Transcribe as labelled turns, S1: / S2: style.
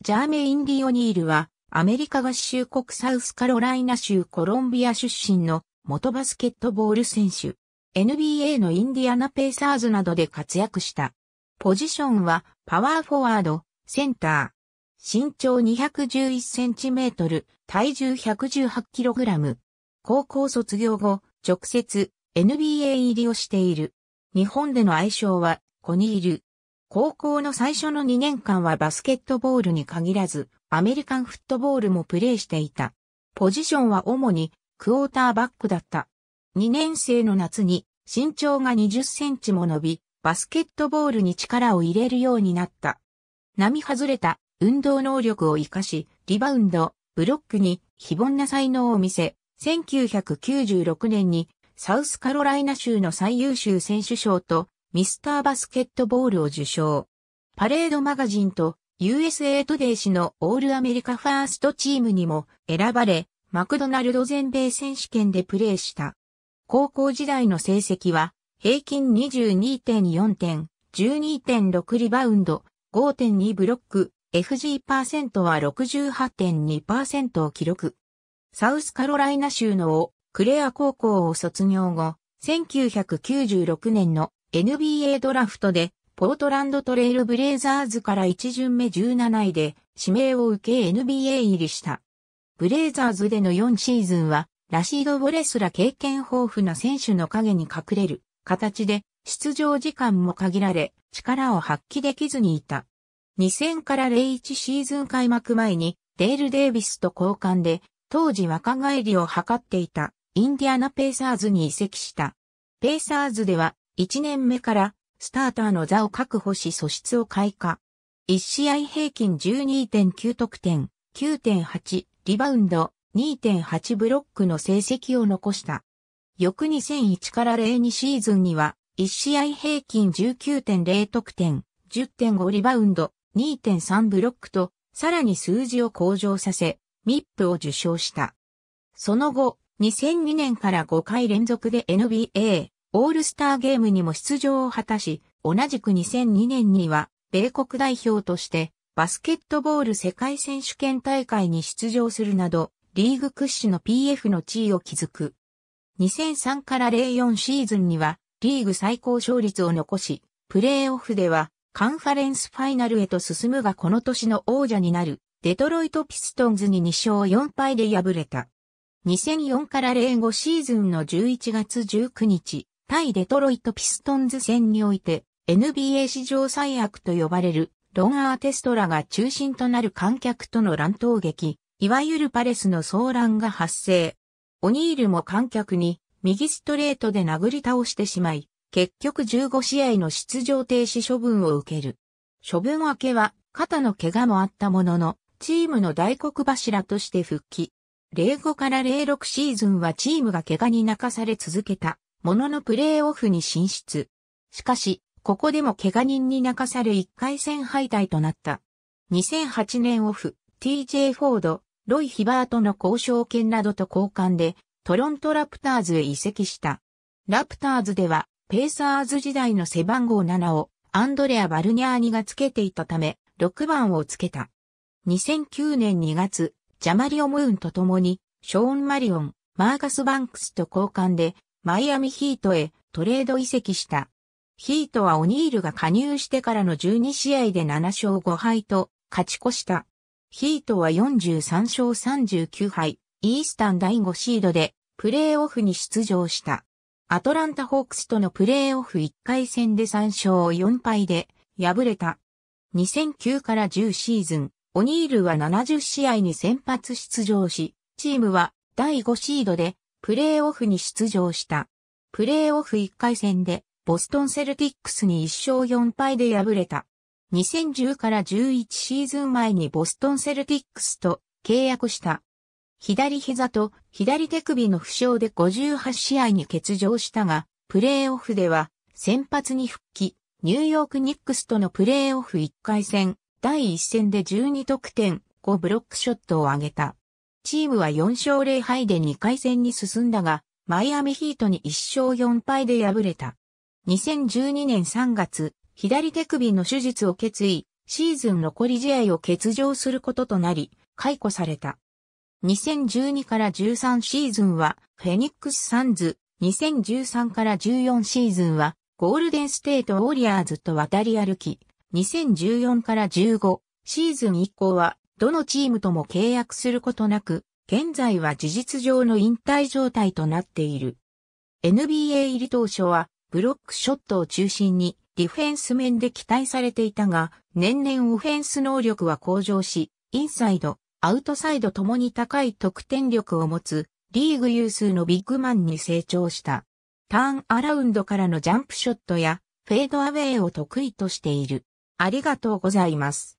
S1: ジャーメイン・ディ・オニールは、アメリカ合衆国サウスカロライナ州コロンビア出身の元バスケットボール選手。NBA のインディアナ・ペイサーズなどで活躍した。ポジションは、パワーフォワード、センター。身長2 1 1トル、体重1 1 8ラム。高校卒業後、直接 NBA 入りをしている。日本での愛称は、コニール。高校の最初の2年間はバスケットボールに限らず、アメリカンフットボールもプレーしていた。ポジションは主にクォーターバックだった。2年生の夏に身長が20センチも伸び、バスケットボールに力を入れるようになった。並外れた運動能力を活かし、リバウンド、ブロックに非凡な才能を見せ、1996年にサウスカロライナ州の最優秀選手賞とミスターバスケットボールを受賞。パレードマガジンと USA トデイ氏のオールアメリカファーストチームにも選ばれ、マクドナルド全米選手権でプレーした。高校時代の成績は、平均22.4点、12.6リバウンド、5.2ブロック、FG% は68.2%を記録。サウスカロライナ州のクレア高校を卒業後、1996年の NBA ドラフトで、ポートランドトレイルブレイザーズから1巡目17位で指名を受け NBA 入りした。ブレイザーズでの4シーズンは、ラシード・ウォレスら経験豊富な選手の影に隠れる形で、出場時間も限られ、力を発揮できずにいた。2000から01シーズン開幕前に、デール・デイビスと交換で、当時若返りを図っていたインディアナ・ペイサーズに移籍した。ペイサーズでは1年目からスターターの座を確保し素質を開花。1試合平均12.9得点、9.8リバウンド、2.8ブロックの成績を残した。翌2001から02シーズンには、1試合平均19.0得点、10.5リバウンド、2.3ブロックと、さらに数字を向上させ、ミップを受賞した。その後、2002年から5回連続で NBA オールスターゲームにも出場を果たし、同じく2002年には、米国代表として、バスケットボール世界選手権大会に出場するなど、リーグ屈指の PF の地位を築く。2003から04シーズンには、リーグ最高勝率を残し、プレーオフでは、カンファレンスファイナルへと進むがこの年の王者になる、デトロイト・ピストンズに2勝4敗で敗れた。2004から05シーズンの11月19日、対デトロイトピストンズ戦において NBA 史上最悪と呼ばれるロン・アーテストラが中心となる観客との乱闘劇、いわゆるパレスの騒乱が発生。オニールも観客に右ストレートで殴り倒してしまい、結局15試合の出場停止処分を受ける。処分明けは肩の怪我もあったものの、チームの大黒柱として復帰。05から06シーズンはチームが怪我に泣かされ続けた。もののプレーオフに進出。しかし、ここでも怪我人に泣かされ1回戦敗退となった。2008年オフ、TJ フォード、ロイ・ヒバートの交渉権などと交換で、トロントラプターズへ移籍した。ラプターズでは、ペーサーズ時代の背番号7を、アンドレア・バルニャーニがつけていたため、6番をつけた。2009年2月、ジャマリオ・ムーンと共に、ショーン・マリオン、マーガス・バンクスと交換で、マイアミヒートへトレード移籍した。ヒートはオニールが加入してからの12試合で7勝5敗と勝ち越した。ヒートは43勝39敗、イースタン第5シードでプレーオフに出場した。アトランタホークスとのプレーオフ1回戦で3勝4敗で敗れた。2009から10シーズン、オニールは70試合に先発出場し、チームは第5シードでプレーオフに出場した。プレーオフ1回戦で、ボストンセルティックスに1勝4敗で敗れた。2010から11シーズン前にボストンセルティックスと契約した。左膝と左手首の負傷で58試合に欠場したが、プレーオフでは先発に復帰、ニューヨークニックスとのプレーオフ1回戦、第1戦で12得点、5ブロックショットを挙げた。チームは4勝0敗で2回戦に進んだが、マイアミヒートに1勝4敗で敗れた。2012年3月、左手首の手術を決意、シーズン残り試合を欠場することとなり、解雇された。2012から13シーズンは、フェニックスサンズ、2013から14シーズンは、ゴールデンステートウォリアーズと渡り歩き、2014から15シーズン以降はどのチームとも契約することなく、現在は事実上の引退状態となっている。NBA 入り当初は、ブロックショットを中心に、ディフェンス面で期待されていたが、年々オフェンス能力は向上し、インサイド、アウトサイドともに高い得点力を持つ、リーグ有数のビッグマンに成長した。ターンアラウンドからのジャンプショットや、フェードアウェイを得意としている。ありがとうございます。